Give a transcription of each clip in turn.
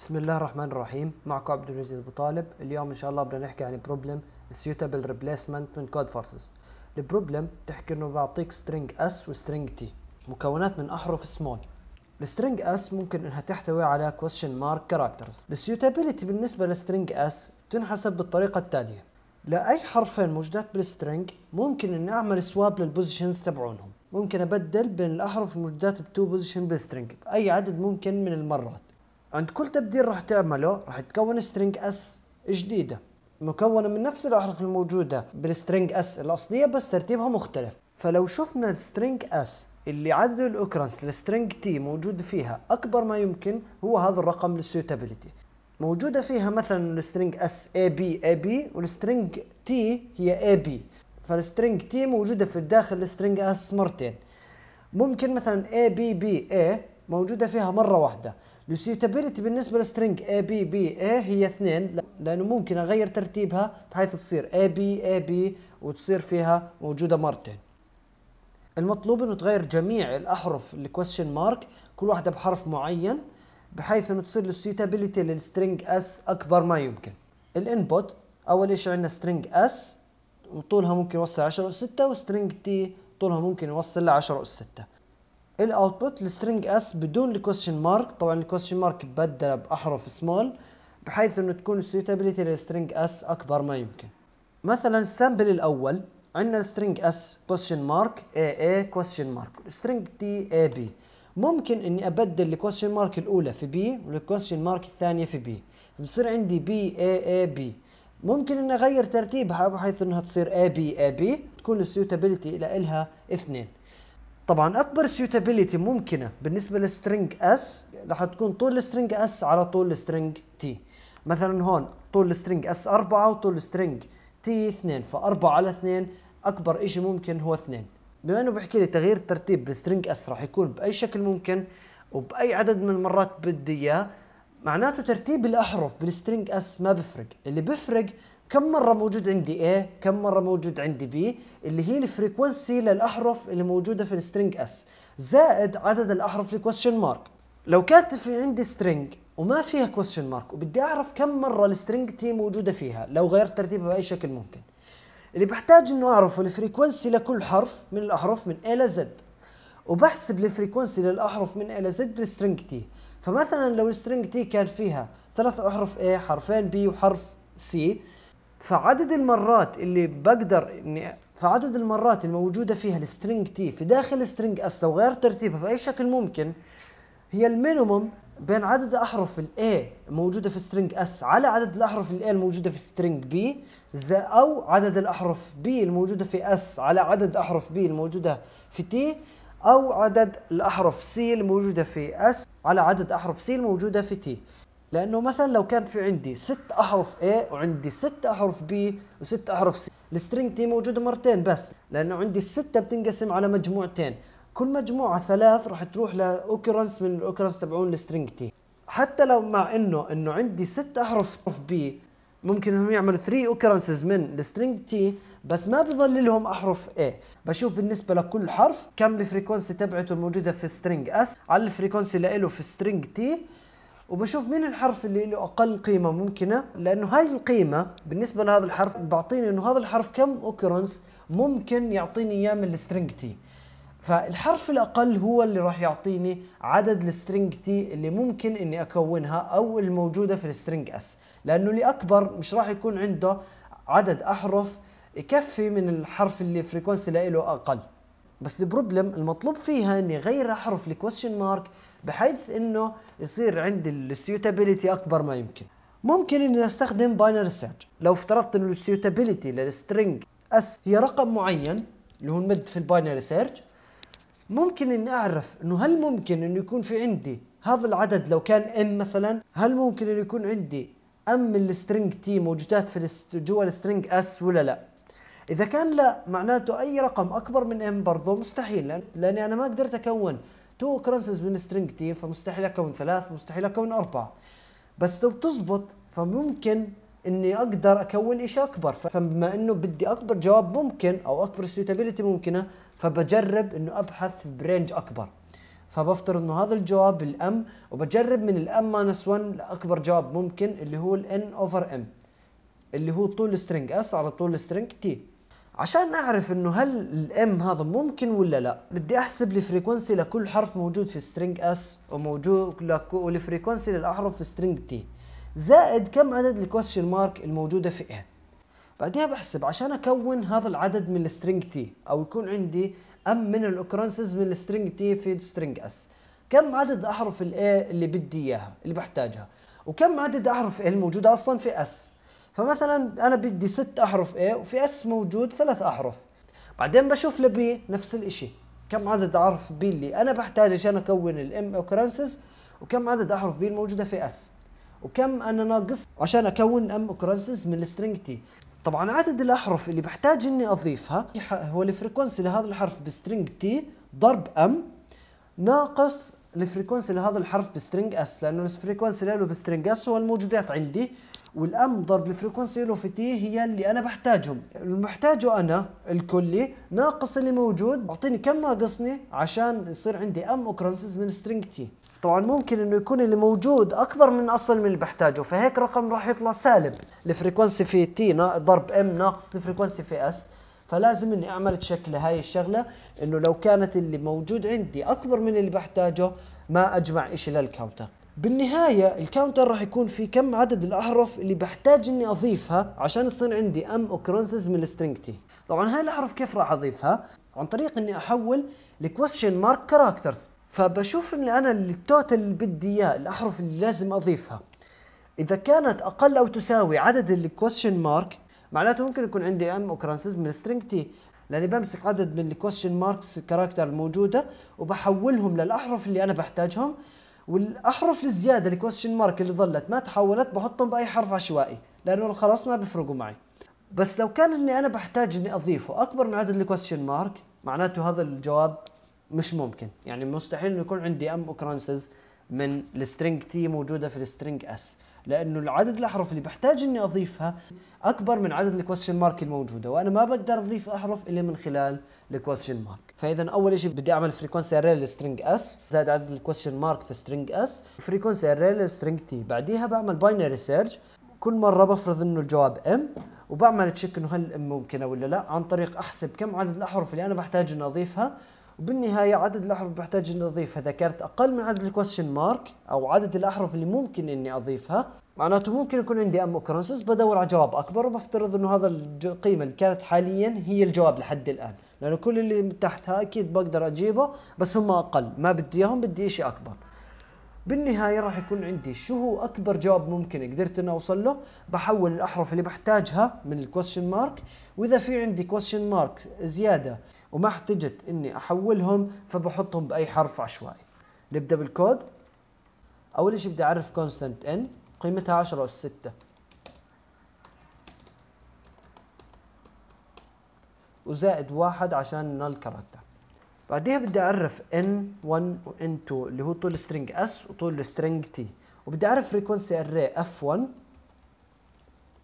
بسم الله الرحمن الرحيم معكم عبد الرزاق ابو طالب اليوم ان شاء الله بدنا نحكي عن بروبلم suitable ريبليسمنت من كود فورسز البروبلم بتحكي انه بعطيك سترينج اس وسترينج تي مكونات من احرف سمول السترينج اس ممكن انها تحتوي على كويشن مارك كاركترز السيوتابيليتي بالنسبه لسترينج اس تنحسب بالطريقه التاليه لاي حرفين موجودات بالسترينج ممكن اني اعمل سواب للبوزيشنز تبعونهم ممكن ابدل بين الاحرف الموجودات ب بوزيشن بالسترينج باي عدد ممكن من المرات عند كل تبديل راح تعمله راح تكون سترينج اس جديده مكونه من نفس الاحرف الموجوده بالسترينج اس الاصليه بس ترتيبها مختلف فلو شفنا السترينج اس اللي عدد الاوكرانس للسترينج تي موجود فيها اكبر ما يمكن هو هذا الرقم للسيوتابيليتي موجوده فيها مثلا السترينج اس اي بي اي بي والسترينج تي هي اي بي فالسترينج تي موجوده في الداخل السترينج اس مرتين ممكن مثلا اي بي بي اي موجوده فيها مره واحده السيوتابيلتي بالنسبه للسترنج اي بي بي اي هي اثنين لانه ممكن اغير ترتيبها بحيث تصير اي بي اي بي وتصير فيها موجوده مرتين المطلوب انه تغير جميع الاحرف الكويستشن مارك كل واحده بحرف معين بحيث انه تصير السيوتابيلتي للسترنج اس اكبر ما يمكن الانبوت اول شيء عندنا سترنج اس وطولها ممكن يوصل 10 اس 6 وسترنج تي طولها ممكن يوصل ل 10 اس 6 الاوتبوت السترنج اس بدون الكوستشن مارك طبعا الكوستشن مارك بدل باحرف سمول بحيث انه تكون السويتابيليتي للسترنج اس اكبر ما يمكن مثلا السامبل الاول عندنا السترنج اس كوستشن مارك اي اي كوستشن مارك السترنج تي اي بي ممكن اني ابدل الكوستشن مارك الاولى في بي والكوستشن مارك الثانيه في بي بصير عندي بي اي اي بي ممكن اني اغير ترتيبها بحيث انها تصير اي بي اي بي تكون السيوتابيلتي لها اثنين طبعا اكبر سيوتابيليتي ممكنه بالنسبه للسترنج اس راح تكون طول السترنج اس على طول السترنج تي مثلا هون طول السترنج اس 4 وطول السترنج تي 2 ف4 على 2 اكبر شيء ممكن هو 2 بما انه بحكي لي تغيير الترتيب بالسترنج اس راح يكون باي شكل ممكن وباي عدد من المرات بدي اياه معناته ترتيب الاحرف بالسترنج اس ما بفرق اللي بفرق كم مره موجود عندي A كم مره موجود عندي B اللي هي الفريكونسي للاحرف اللي موجوده في السترينج S زائد عدد الاحرف الكويستشن مارك لو كانت في عندي سترينج وما فيها كويشن مارك وبدي اعرف كم مره السترينج تي موجوده فيها لو غيرت ترتيبها باي شكل ممكن اللي بحتاج انه اعرف الفريكونسي لكل حرف من الاحرف من A ل Z وبحسب الفريكونسي للاحرف من A ل Z بالسترينج تي فمثلا لو السترينج تي كان فيها ثلاث احرف A حرفين B وحرف C فعدد المرات اللي بقدر اني فعدد المرات الموجوده فيها السترنج تي في داخل السترنج اس لو غير ترتيبها باي شكل ممكن هي المينيموم بين عدد احرف الاي الموجوده في سترينج اس على عدد الاحرف الاي الموجوده في سترينج بي او عدد الاحرف بي الموجوده في اس على عدد احرف بي الموجوده في تي او عدد الاحرف سي الموجوده في اس على عدد احرف سي الموجوده في تي لانه مثلا لو كان في عندي ست احرف A وعندي ست احرف B وست احرف C السترينج تي موجوده مرتين بس لانه عندي السته بتنقسم على مجموعتين كل مجموعه ثلاث راح تروح لاوكرنس من الاوكرنس تبعون السترينج تي حتى لو مع انه انه عندي ست احرف بي ممكن انهم يعملوا 3 اوكرنسز من السترينج تي بس ما بظل لهم احرف A بشوف بالنسبه لكل حرف كم الفريكونسي تبعته الموجوده في سترينج اس على الفريكونسي اللي له في سترينج تي وبشوف مين الحرف اللي له اقل قيمه ممكنه لانه هاي القيمه بالنسبه لهذا الحرف بعطيني انه هذا الحرف كم اوكرنس ممكن يعطيني اياه من السترينج تي فالحرف الاقل هو اللي راح يعطيني عدد السترينج تي اللي ممكن اني اكونها او الموجوده في السترينج اس لانه اللي اكبر مش راح يكون عنده عدد احرف يكفي من الحرف اللي فريكونسي له اقل بس البروبلم المطلوب فيها اني غير احرف الكويشن مارك بحيث انه يصير عندي السيوتابيليتي اكبر ما يمكن ممكن اني استخدم باينري سيرش لو افترضت انه السيوتابيليتي للسترنج اس هي رقم معين اللي هو المد في الباينري سيرش ممكن اني اعرف انه هل ممكن انه يكون في عندي هذا العدد لو كان ام مثلا هل ممكن انه يكون عندي ام السترنج تي موجودات في جوا السترنج اس ولا لا اذا كان لا معناته اي رقم اكبر من ام برضه مستحيل لاني انا ما قدرت اكون تو كرنسز من سترينج تي فمستحيل اكون ثلاث مستحيل اكون اربعه بس لو بتزبط فممكن اني اقدر اكون اشي اكبر فبما انه بدي اكبر جواب ممكن او اكبر سيوتابيلتي ممكنه فبجرب انه ابحث برينج اكبر فبفترض انه هذا الجواب الام وبجرب من الام ماينس 1 لاكبر جواب ممكن اللي هو الان اوفر ام اللي هو طول سترينج اس على طول سترينج تي عشان اعرف انه هل الام هذا ممكن ولا لا بدي احسب الفريكونسي لكل حرف موجود في سترينج اس وموجود والفريكونسي للاحرف في سترينج تي زائد كم عدد الكويشن مارك الموجوده في ايه بعدها بحسب عشان اكون هذا العدد من السترينج تي او يكون عندي ام من الاوكرنسز من السترينج تي في سترينج اس كم عدد احرف الاي اللي بدي اياها اللي بحتاجها وكم عدد احرف ال موجوده اصلا في اس فمثلا انا بدي ست احرف A وفي اس موجود ثلاث احرف بعدين بشوف لبي نفس الاشي كم عدد احرف B اللي e؟ انا بحتاج عشان اكون الام اوكرنسز وكم عدد احرف B الموجوده في اس وكم انا ناقص عشان اكون ام اوكرنسز من السترينج تي طبعا عدد الاحرف اللي بحتاج اني اضيفها هو الفريكونسي لهذا الحرف بسترينج تي ضرب ام ناقص الفريكونسي لهذا الحرف بسترينج اس لانه الفريكونسي له بسترينج اس هو الموجودات عندي والام ضرب الفريكونسي له في تي هي اللي انا بحتاجهم المحتاجه انا الكلي ناقص اللي موجود اعطيني كم ناقصني عشان يصير عندي ام اوكرنسز من سترينج تي طبعا ممكن انه يكون اللي موجود اكبر من اصلا من اللي بحتاجه فهيك رقم راح يطلع سالب الفريكونسي في تي ضرب ام ناقص الفريكونسي في اس فلازم اني اعمل تشكل هاي الشغله انه لو كانت اللي موجود عندي اكبر من اللي بحتاجه ما اجمع شيء للكاونتر بالنهاية الكاونتر راح يكون في كم عدد الأحرف اللي بحتاج إني أضيفها عشان يصير عندي أم أوكرنسز من السترينج تي طبعا هاي الأحرف كيف راح أضيفها؟ عن طريق إني أحول لكويشن مارك كاركترز فبشوف إني أنا التوتال اللي بدي إياه الأحرف اللي لازم أضيفها إذا كانت أقل أو تساوي عدد الكويشن مارك معناته ممكن يكون عندي أم أوكرنسز من السترينج تي لاني بمسك عدد من الكويشن ماركس كاركتر الموجوده وبحولهم للاحرف اللي انا بحتاجهم والاحرف الزياده الكويشن مارك اللي ظلت ما تحولت بحطهم باي حرف عشوائي لانه خلاص ما بيفرقوا معي بس لو كان اني انا بحتاج اني اضيفه اكبر من عدد الكويشن مارك معناته هذا الجواب مش ممكن يعني مستحيل انه يكون عندي ام اوكرانسز من السترينج تي موجوده في السترينج اس لانه العدد الاحرف اللي بحتاج اني اضيفها اكبر من عدد الكويشن مارك الموجوده وانا ما بقدر اضيف احرف الا من خلال الكويشن مارك فاذا اول شيء بدي اعمل فريكونسي اري لسترينج اس زائد عدد الكويشن مارك في سترينج اس فريكونسي اري لسترينج تي بعديها بعمل باينري سيرش كل مره بفرض انه الجواب ام وبعمل تشيك انه هل ام ممكنه ولا لا عن طريق احسب كم عدد الاحرف اللي انا بحتاج اني اضيفها وبالنهايه عدد الاحرف بحتاج اني اضيفها ذكرت اقل من عدد الكويستشن مارك او عدد الاحرف اللي ممكن اني اضيفها معناته ممكن يكون عندي ام اوكرنسز بدور على جواب اكبر وبفترض انه هذا القيمه اللي كانت حاليا هي الجواب لحد الان لانه كل اللي تحتها اكيد بقدر اجيبه بس هم اقل ما بدي اياهم بدي إشي اكبر بالنهايه راح يكون عندي شو هو اكبر جواب ممكن قدرت اني اوصل له بحول الاحرف اللي بحتاجها من الكويشن مارك واذا في عندي كويشن مارك زياده وما احتجت اني احولهم فبحطهم باي حرف عشوائي نبدا بالكود اول شيء بدي اعرف كونستانت ان قيمتها 10 اس 6 وزائد واحد عشان النال كاركتر بعديها بدي اعرف n1 و n2 اللي هو طول سترينج s وطول string t وبدي اعرف فريكونسي array f1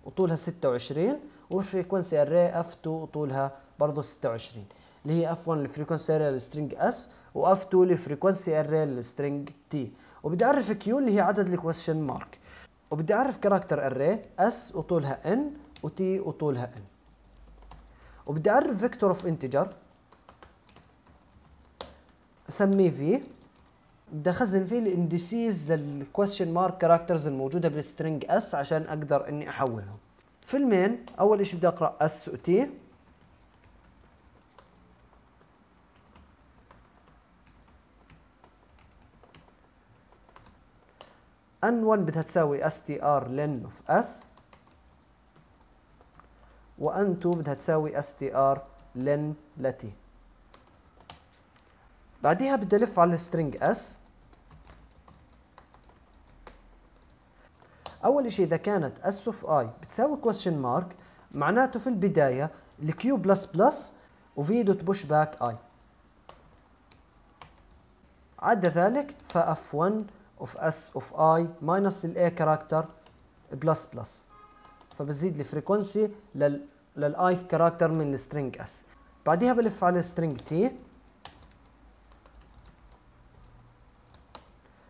وطولها 26 وفريكونسي array f2 وطولها برضه 26 اللي هي اف 1 لفريكونسي اريا للسترنج اس واف 2 لفريكونسي اريا للسترنج تي وبدي اعرف كيو اللي هي عدد الكويشن مارك وبدي اعرف كاركتر اري اس وطولها ان وتي وطولها ان وبدي اعرف فيكتور اوف انتجر اسميه في بدي اخزن فيه الانديسيز للكويشن مارك كاركترز الموجوده بالسترنج اس عشان اقدر اني احولهم في المين اول شيء بدي اقرا اس وتي ان 1 بدها تساوي اس تي ار لن اوف اس وان 2 بدها تساوي اس تي ار لن لتي بعديها بدي الف على السترينج اس اول شيء اذا كانت اس اوف اي بتساوي كويشن مارك معناته في البدايه الكيو بلس بلس وفي دوت بوش باك اي عدا ذلك فاف1 اوف اس اوف اي ماينس الاي كاركتر بلس بلس فبزيد الفريكونسي لل للايث كاركتر من السترينج اس بعديها بلف على السترينج تي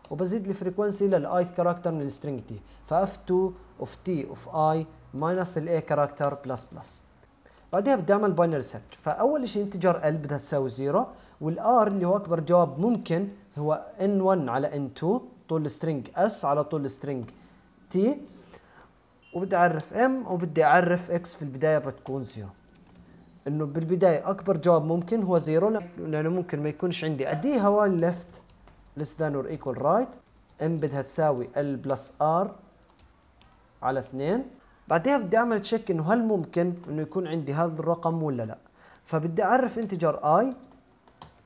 وبزيد الفريكونسي للايث كاركتر من السترينج تي فاف 2 اوف تي اوف اي ماينس الاي كاركتر بلس بلس بعدها بدي اعمل باينري سيرش فاول شيء انتجر ال بدها تساوي 0 والار اللي هو اكبر جواب ممكن هو ان 1 علي ان n2 طول سترينج اس على طول سترينج تي وبدي اعرف ام وبدي اعرف اكس في البدايه بتكون زيرو انه بالبدايه اكبر جواب ممكن هو زيرو لانه ممكن ما يكونش عندي اديها وان ليفت ليس ذان اور ايكوال رايت ام بدها تساوي ال بلس ار على 2 بعدها بدي اعمل تشيك انه هل ممكن انه يكون عندي هذا الرقم ولا لا فبدي اعرف انتجر اي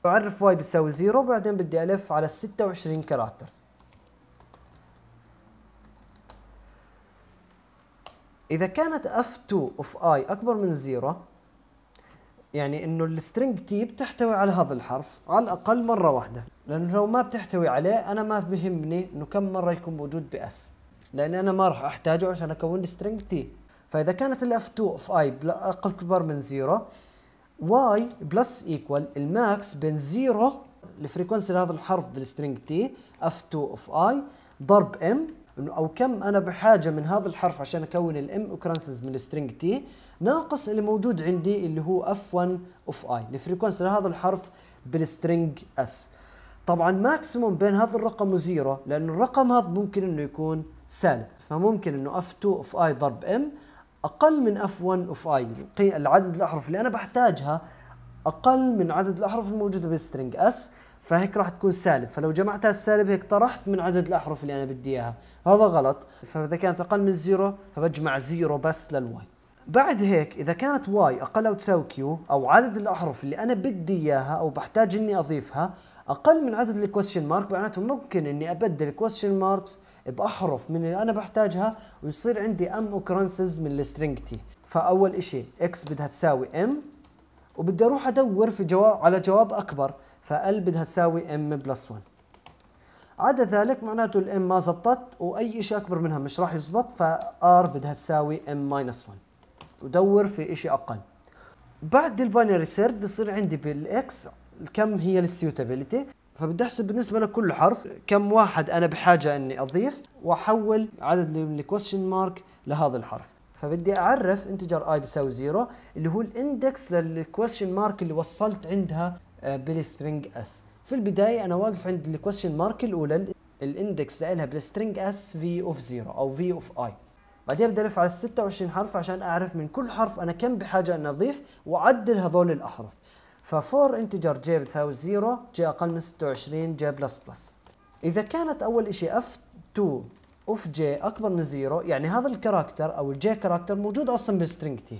بعرف واي بيساوي زيرو بعدين بدي الف على 26 كاركترز إذا كانت اف 2 اوف اي أكبر من زيرو يعني انه السترنج تي بتحتوي على هذا الحرف على الاقل مره واحده لانه لو ما بتحتوي عليه انا ما بهمني انه كم مره يكون موجود باس لان انا ما راح احتاجه عشان اكون سترنج تي فاذا كانت الاف 2 اوف اي اكبر من زيرو واي بلس ايكوال الماكس بين زيرو الفريكونسي لهذا الحرف بالسترنج تي اف 2 اوف اي ضرب ام انه او كم انا بحاجه من هذا الحرف عشان اكون الام اوكرانسز من سترينج تي ناقص اللي موجود عندي اللي هو اف 1 اوف اي الفريكونسي لهذا الحرف بالسترينج اس طبعا ماكسيموم بين هذا الرقم وزيرو لانه الرقم هذا ممكن انه يكون سالب فممكن انه اف 2 اوف اي ضرب ام اقل من اف 1 اوف اي العدد الاحرف اللي انا بحتاجها اقل من عدد الاحرف الموجوده بالسترينج اس فهيك راح تكون سالب فلو جمعتها السالب هيك طرحت من عدد الأحرف اللي أنا بدي إياها هذا غلط فإذا كانت أقل من زيرو فبجمع زيرو بس للواي بعد هيك إذا كانت واي أقل أو تساوي كيو أو عدد الأحرف اللي أنا بدي إياها أو بحتاج إني أضيفها أقل من عدد الكويشن مارك معناته ممكن إني أبدل الكويشن ماركس بأحرف من اللي أنا بحتاجها ويصير عندي أم أوكرنسز من السترينج تي فأول شيء إكس بدها تساوي أم وبدي أروح أدور في جواب على جواب أكبر فال بدها تساوي ام بلس 1 عدا ذلك معناته الام ما زبطت واي شيء اكبر منها مش راح يزبط فار بدها تساوي ام ماينس 1 ودور في شيء اقل بعد الباينري سيرت بصير عندي بالاكس كم هي الاستيوتابيليتي فبدي احسب بالنسبه لكل حرف كم واحد انا بحاجه اني اضيف واحول عدد الكوشن الكويشن مارك لهذا الحرف فبدي اعرف انتجر اي بيساوي زيرو اللي هو الاندكس للكويشن مارك اللي وصلت عندها آه، بالسترنج اس في البدايه انا واقف عند الكويشن مارك الاولى الاندكس لها بالسترنج اس في اوف 0 او في اوف اي بعدين بدي الف على 26 حرف عشان اعرف من كل حرف انا كم بحاجه ان اضيف واعدل هذول الاحرف ففور انتجر جي بتساوي 0 جي اقل من 26 جي بلس بلس اذا كانت اول شيء اف 2 اوف جي اكبر من 0 يعني هذا الكاركتر او الجي كاركتر موجود اصلا بالسترينج تي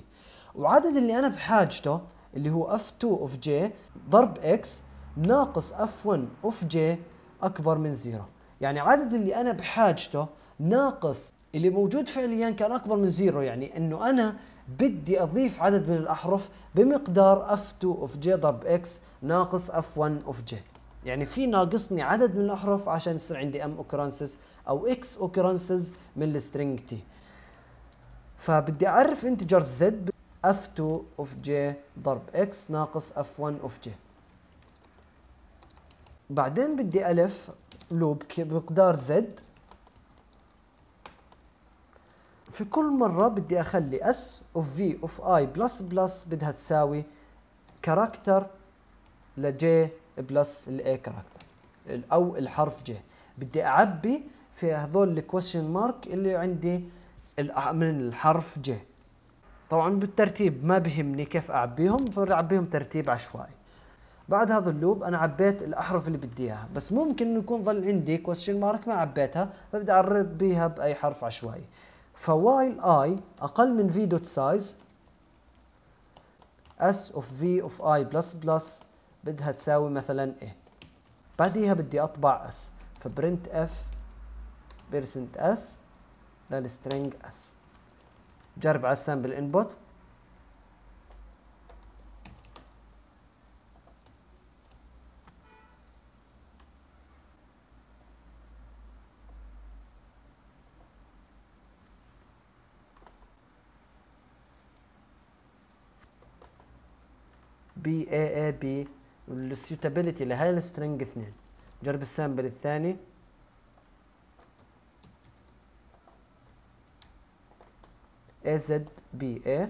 وعدد اللي انا بحاجته اللي هو اف 2 اوف جي ضرب اكس ناقص اف 1 اوف جي أكبر من زيرو يعني عدد اللي أنا بحاجته ناقص اللي موجود فعليا كان أكبر من زيرو يعني أنه أنا بدي أضيف عدد من الأحرف بمقدار اف 2 اوف جي ضرب اكس ناقص اف 1 اوف جي يعني في ناقصني عدد من الأحرف عشان يصير عندي ام اوكرانسز أو اكس اوكرانسز من السترينج تي فبدي أعرف انتجر زد F2 of J ضرب X ناقص F1 of J بعدين بدي ألف لوب بمقدار Z في كل مرة بدي أخلي S of V of I بلس بلس بدها تساوي كاركتر j بلس ال A كاركتر أو الحرف J بدي أعبي في هذول الكويشن مارك اللي عندي من الحرف J طبعا بالترتيب ما بهمني كيف اعبيهم فبعبيهم ترتيب عشوائي بعد هذا اللوب انا عبيت الاحرف اللي بدي اياها بس ممكن انه يكون ظل عندي كويشن مارك ما عبيتها فبدي اعبيها باي حرف عشوائي فوايل اي اقل من في دوت سايز اس اوف في اوف اي بلس بلس بدها تساوي مثلا ايه بعديها بدي اطبع اس فبرنت اف بيرسنت اس للسترينج اس جرب على السامبل انبوت بي اي اي بي والسيوتابيلتي لهي السترنج اثنين جرب السامبل الثاني زد بي اي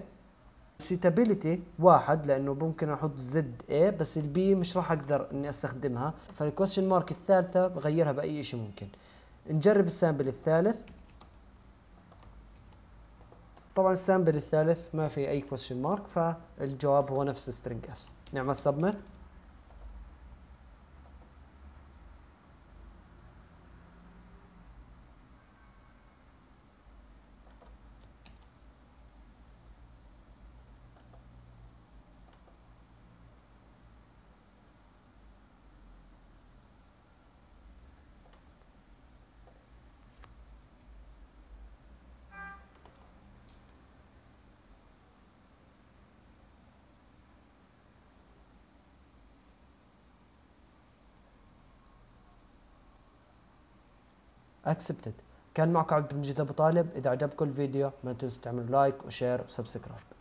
سيتابيليتي واحد لانه ممكن احط زد اي بس البي مش راح اقدر اني استخدمها فالكويشن مارك الثالثه بغيرها باي شيء ممكن نجرب السامبل الثالث طبعا السامبل الثالث ما في اي كويشن مارك فالجواب هو نفس سترينج اس نعمل سبمت اكسبتد كان معكم عبد المجيد ابو طالب اذا عجبكم الفيديو ما تنسوا تعملوا لايك وشير وسبسكرايب